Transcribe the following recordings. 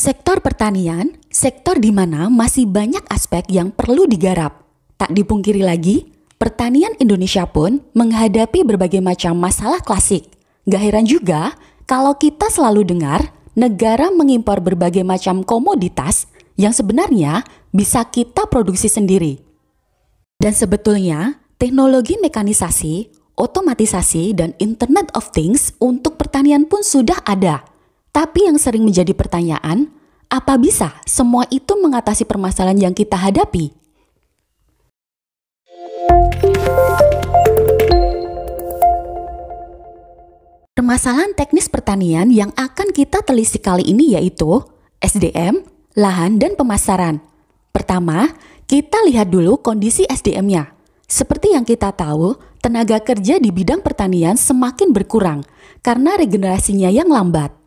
Sektor pertanian, sektor di mana masih banyak aspek yang perlu digarap. Tak dipungkiri lagi, pertanian Indonesia pun menghadapi berbagai macam masalah klasik. Gak heran juga kalau kita selalu dengar negara mengimpor berbagai macam komoditas yang sebenarnya bisa kita produksi sendiri. Dan sebetulnya, teknologi mekanisasi, otomatisasi, dan Internet of Things untuk pertanian pun sudah ada – tapi yang sering menjadi pertanyaan, apa bisa semua itu mengatasi permasalahan yang kita hadapi? Permasalahan teknis pertanian yang akan kita telisik kali ini yaitu SDM, lahan, dan pemasaran. Pertama, kita lihat dulu kondisi SDM-nya. Seperti yang kita tahu, tenaga kerja di bidang pertanian semakin berkurang karena regenerasinya yang lambat.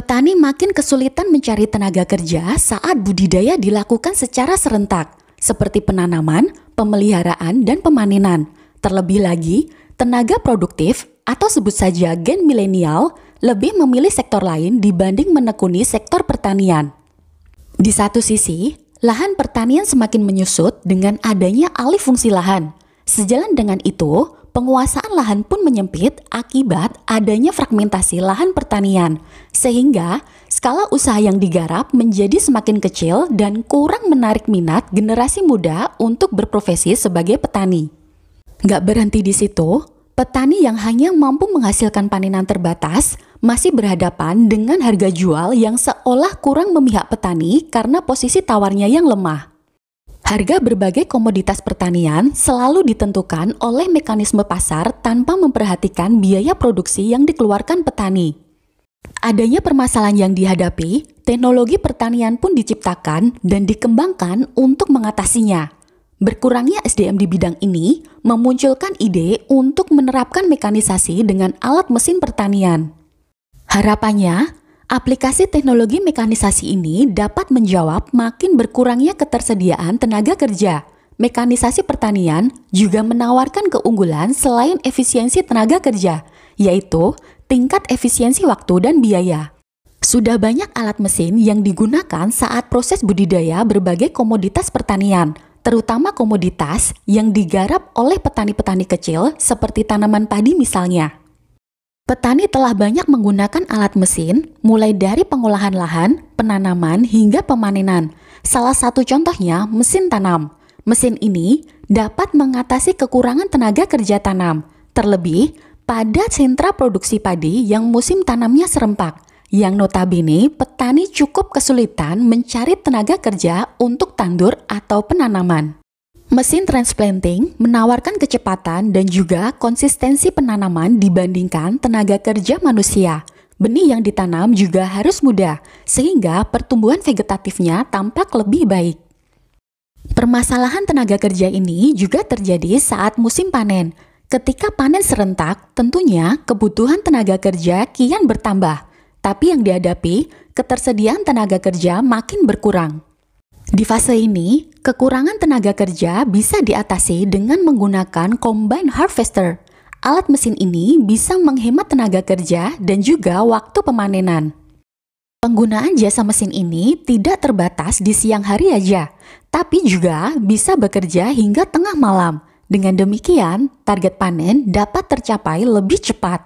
Petani makin kesulitan mencari tenaga kerja saat budidaya dilakukan secara serentak, seperti penanaman, pemeliharaan, dan pemanenan. Terlebih lagi, tenaga produktif atau sebut saja gen milenial lebih memilih sektor lain dibanding menekuni sektor pertanian. Di satu sisi, lahan pertanian semakin menyusut dengan adanya alih fungsi lahan. Sejalan dengan itu, penguasaan lahan pun menyempit akibat adanya fragmentasi lahan pertanian, sehingga skala usaha yang digarap menjadi semakin kecil dan kurang menarik minat generasi muda untuk berprofesi sebagai petani. Gak berhenti di situ, petani yang hanya mampu menghasilkan panenan terbatas masih berhadapan dengan harga jual yang seolah kurang memihak petani karena posisi tawarnya yang lemah. Harga berbagai komoditas pertanian selalu ditentukan oleh mekanisme pasar tanpa memperhatikan biaya produksi yang dikeluarkan petani. Adanya permasalahan yang dihadapi, teknologi pertanian pun diciptakan dan dikembangkan untuk mengatasinya. Berkurangnya SDM di bidang ini memunculkan ide untuk menerapkan mekanisasi dengan alat mesin pertanian. Harapannya, Aplikasi teknologi mekanisasi ini dapat menjawab makin berkurangnya ketersediaan tenaga kerja. Mekanisasi pertanian juga menawarkan keunggulan selain efisiensi tenaga kerja, yaitu tingkat efisiensi waktu dan biaya. Sudah banyak alat mesin yang digunakan saat proses budidaya berbagai komoditas pertanian, terutama komoditas yang digarap oleh petani-petani kecil seperti tanaman padi misalnya. Petani telah banyak menggunakan alat mesin, mulai dari pengolahan lahan, penanaman, hingga pemanenan. Salah satu contohnya mesin tanam. Mesin ini dapat mengatasi kekurangan tenaga kerja tanam, terlebih pada sentra produksi padi yang musim tanamnya serempak, yang notabene petani cukup kesulitan mencari tenaga kerja untuk tandur atau penanaman. Mesin transplanting menawarkan kecepatan dan juga konsistensi penanaman dibandingkan tenaga kerja manusia. Benih yang ditanam juga harus mudah, sehingga pertumbuhan vegetatifnya tampak lebih baik. Permasalahan tenaga kerja ini juga terjadi saat musim panen. Ketika panen serentak, tentunya kebutuhan tenaga kerja kian bertambah, tapi yang dihadapi ketersediaan tenaga kerja makin berkurang. Di fase ini, kekurangan tenaga kerja bisa diatasi dengan menggunakan combine harvester. Alat mesin ini bisa menghemat tenaga kerja dan juga waktu pemanenan. Penggunaan jasa mesin ini tidak terbatas di siang hari aja, tapi juga bisa bekerja hingga tengah malam. Dengan demikian, target panen dapat tercapai lebih cepat.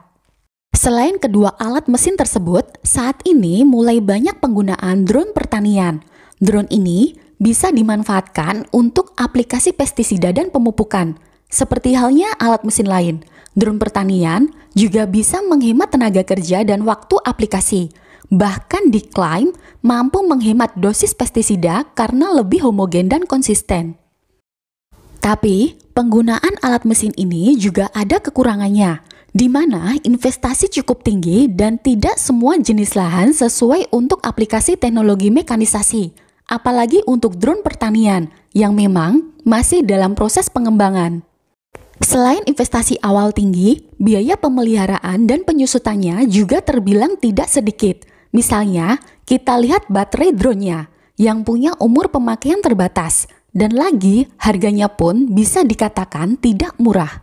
Selain kedua alat mesin tersebut, saat ini mulai banyak penggunaan drone pertanian – Drone ini bisa dimanfaatkan untuk aplikasi pestisida dan pemupukan. Seperti halnya alat mesin lain, drone pertanian juga bisa menghemat tenaga kerja dan waktu aplikasi. Bahkan diklaim mampu menghemat dosis pestisida karena lebih homogen dan konsisten. Tapi, penggunaan alat mesin ini juga ada kekurangannya, di mana investasi cukup tinggi dan tidak semua jenis lahan sesuai untuk aplikasi teknologi mekanisasi apalagi untuk drone pertanian yang memang masih dalam proses pengembangan. Selain investasi awal tinggi, biaya pemeliharaan dan penyusutannya juga terbilang tidak sedikit. Misalnya, kita lihat baterai drone-nya yang punya umur pemakaian terbatas dan lagi harganya pun bisa dikatakan tidak murah.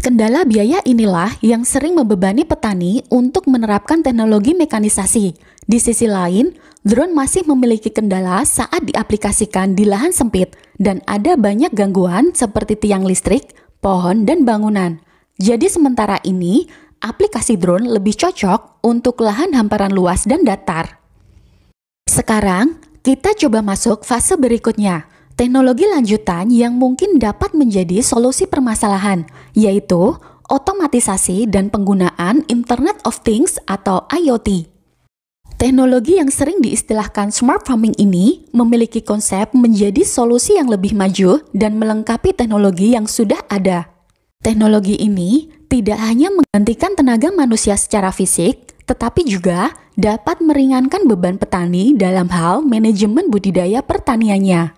Kendala biaya inilah yang sering membebani petani untuk menerapkan teknologi mekanisasi. Di sisi lain, drone masih memiliki kendala saat diaplikasikan di lahan sempit dan ada banyak gangguan seperti tiang listrik, pohon, dan bangunan. Jadi sementara ini, aplikasi drone lebih cocok untuk lahan hamparan luas dan datar. Sekarang, kita coba masuk fase berikutnya, teknologi lanjutan yang mungkin dapat menjadi solusi permasalahan, yaitu otomatisasi dan penggunaan Internet of Things atau IoT. Teknologi yang sering diistilahkan smart farming ini memiliki konsep menjadi solusi yang lebih maju dan melengkapi teknologi yang sudah ada. Teknologi ini tidak hanya menggantikan tenaga manusia secara fisik, tetapi juga dapat meringankan beban petani dalam hal manajemen budidaya pertaniannya.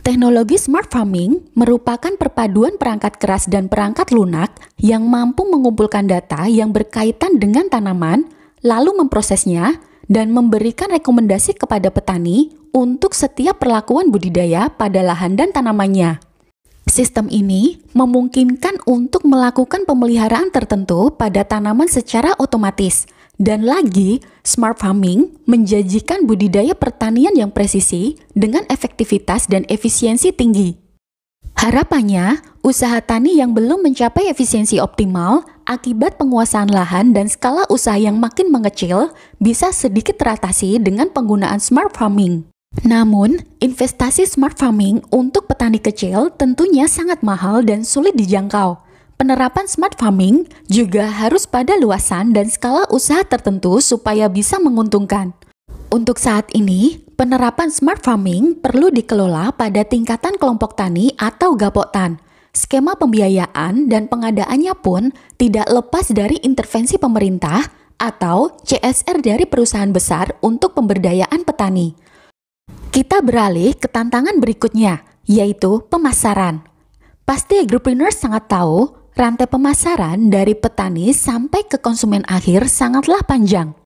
Teknologi smart farming merupakan perpaduan perangkat keras dan perangkat lunak yang mampu mengumpulkan data yang berkaitan dengan tanaman, lalu memprosesnya dan memberikan rekomendasi kepada petani untuk setiap perlakuan budidaya pada lahan dan tanamannya. Sistem ini memungkinkan untuk melakukan pemeliharaan tertentu pada tanaman secara otomatis. Dan lagi, smart farming menjanjikan budidaya pertanian yang presisi dengan efektivitas dan efisiensi tinggi. Harapannya, usaha tani yang belum mencapai efisiensi optimal Akibat penguasaan lahan dan skala usaha yang makin mengecil, bisa sedikit teratasi dengan penggunaan smart farming. Namun, investasi smart farming untuk petani kecil tentunya sangat mahal dan sulit dijangkau. Penerapan smart farming juga harus pada luasan dan skala usaha tertentu supaya bisa menguntungkan. Untuk saat ini, penerapan smart farming perlu dikelola pada tingkatan kelompok tani atau gapoktan Skema pembiayaan dan pengadaannya pun tidak lepas dari intervensi pemerintah atau CSR dari perusahaan besar untuk pemberdayaan petani. Kita beralih ke tantangan berikutnya, yaitu pemasaran. Pasti agripreneur sangat tahu rantai pemasaran dari petani sampai ke konsumen akhir sangatlah panjang.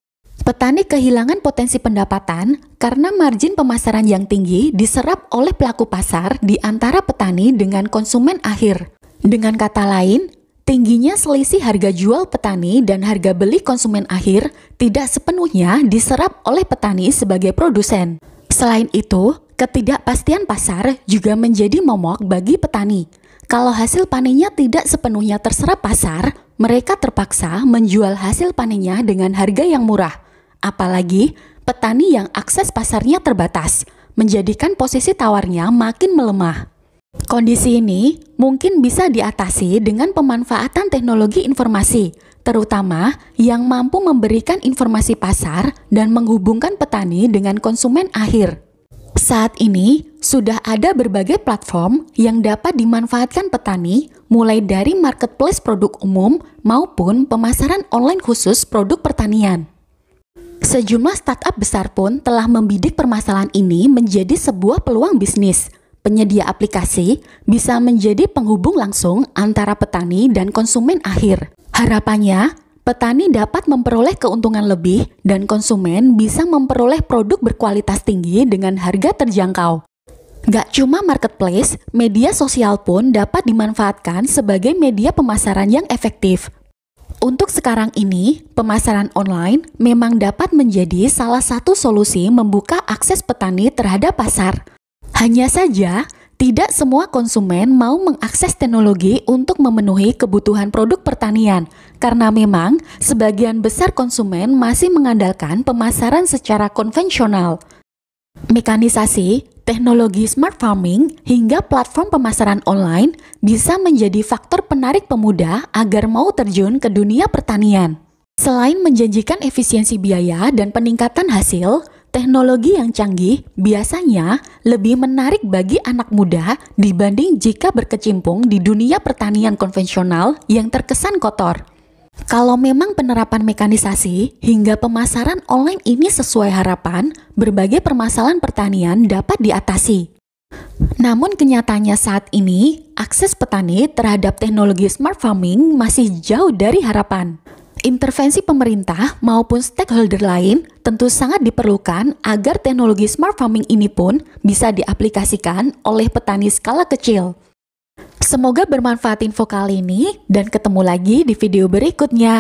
Petani kehilangan potensi pendapatan karena margin pemasaran yang tinggi diserap oleh pelaku pasar di antara petani dengan konsumen akhir. Dengan kata lain, tingginya selisih harga jual petani dan harga beli konsumen akhir tidak sepenuhnya diserap oleh petani sebagai produsen. Selain itu, ketidakpastian pasar juga menjadi momok bagi petani. Kalau hasil panennya tidak sepenuhnya terserap pasar, mereka terpaksa menjual hasil panennya dengan harga yang murah. Apalagi petani yang akses pasarnya terbatas, menjadikan posisi tawarnya makin melemah. Kondisi ini mungkin bisa diatasi dengan pemanfaatan teknologi informasi, terutama yang mampu memberikan informasi pasar dan menghubungkan petani dengan konsumen akhir. Saat ini, sudah ada berbagai platform yang dapat dimanfaatkan petani, mulai dari marketplace produk umum maupun pemasaran online khusus produk pertanian. Sejumlah startup besar pun telah membidik permasalahan ini menjadi sebuah peluang bisnis. Penyedia aplikasi bisa menjadi penghubung langsung antara petani dan konsumen akhir. Harapannya, petani dapat memperoleh keuntungan lebih dan konsumen bisa memperoleh produk berkualitas tinggi dengan harga terjangkau. Gak cuma marketplace, media sosial pun dapat dimanfaatkan sebagai media pemasaran yang efektif, untuk sekarang ini, pemasaran online memang dapat menjadi salah satu solusi membuka akses petani terhadap pasar. Hanya saja, tidak semua konsumen mau mengakses teknologi untuk memenuhi kebutuhan produk pertanian, karena memang sebagian besar konsumen masih mengandalkan pemasaran secara konvensional. Mekanisasi, teknologi smart farming, hingga platform pemasaran online bisa menjadi faktor penarik pemuda agar mau terjun ke dunia pertanian. Selain menjanjikan efisiensi biaya dan peningkatan hasil, teknologi yang canggih biasanya lebih menarik bagi anak muda dibanding jika berkecimpung di dunia pertanian konvensional yang terkesan kotor. Kalau memang penerapan mekanisasi hingga pemasaran online ini sesuai harapan, berbagai permasalahan pertanian dapat diatasi. Namun kenyataannya saat ini, akses petani terhadap teknologi smart farming masih jauh dari harapan. Intervensi pemerintah maupun stakeholder lain tentu sangat diperlukan agar teknologi smart farming ini pun bisa diaplikasikan oleh petani skala kecil. Semoga bermanfaat info kali ini dan ketemu lagi di video berikutnya.